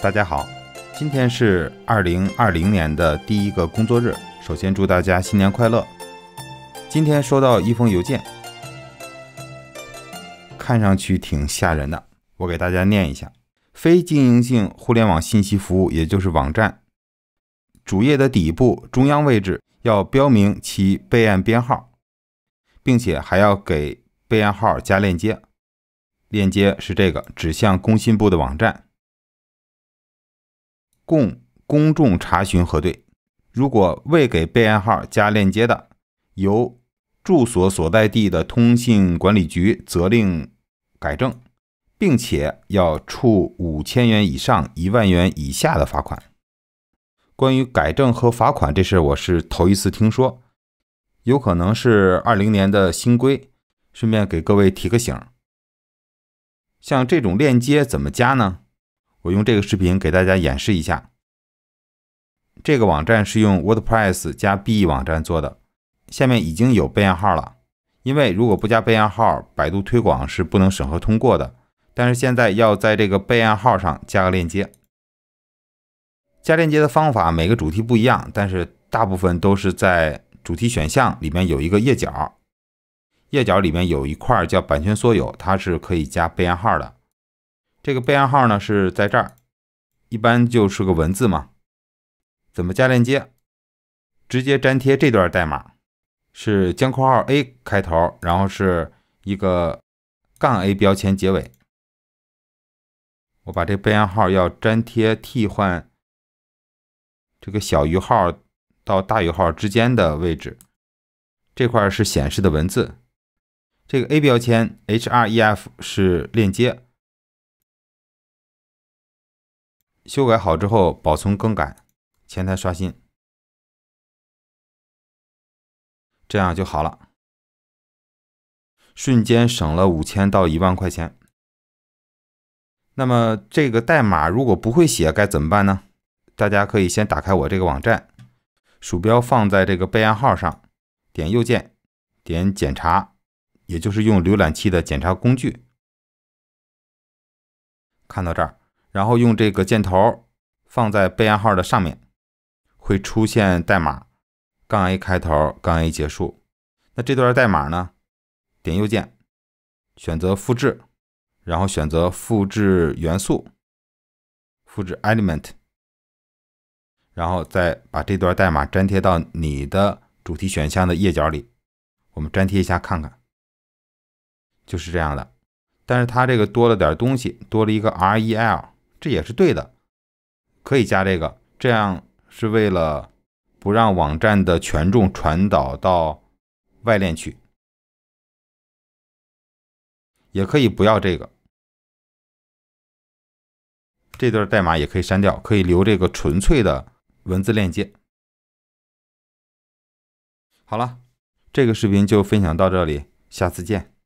大家好，今天是二零二零年的第一个工作日。首先祝大家新年快乐。今天收到一封邮件，看上去挺吓人的。我给大家念一下：非经营性互联网信息服务，也就是网站主页的底部中央位置，要标明其备案编号，并且还要给备案号加链接，链接是这个指向工信部的网站。供公众查询核对，如果未给备案号加链接的，由住所所在地的通信管理局责令改正，并且要处五千元以上一万元以下的罚款。关于改正和罚款这事我是头一次听说，有可能是二零年的新规。顺便给各位提个醒，像这种链接怎么加呢？我用这个视频给大家演示一下，这个网站是用 WordPress 加 B E 网站做的，下面已经有备案号了。因为如果不加备案号，百度推广是不能审核通过的。但是现在要在这个备案号上加个链接，加链接的方法每个主题不一样，但是大部分都是在主题选项里面有一个页脚，页脚里面有一块叫版权所有，它是可以加备案号的。这个备案号呢是在这儿，一般就是个文字嘛。怎么加链接？直接粘贴这段代码，是将括号 a 开头，然后是一个杠 a 标签结尾。我把这备案号要粘贴替换，这个小于号到大于号之间的位置。这块是显示的文字，这个 a 标签 href 是链接。修改好之后，保存更改，前台刷新，这样就好了。瞬间省了五千到一万块钱。那么这个代码如果不会写该怎么办呢？大家可以先打开我这个网站，鼠标放在这个备案号上，点右键，点检查，也就是用浏览器的检查工具，看到这儿。然后用这个箭头放在备案号的上面，会出现代码杠 A 开头杠 A 结束。那这段代码呢？点右键选择复制，然后选择复制元素，复制 element，然后再把这段代码粘贴到你的主题选项的页角里。我们粘贴一下看看，就是这样的。但是它这个多了点东西，多了一个 rel。这也是对的，可以加这个，这样是为了不让网站的权重传导到外链去。也可以不要这个，这段代码也可以删掉，可以留这个纯粹的文字链接。好了，这个视频就分享到这里，下次见。